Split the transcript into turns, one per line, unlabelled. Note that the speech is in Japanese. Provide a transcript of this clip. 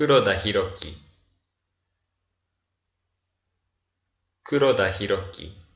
黒田博樹黒田博樹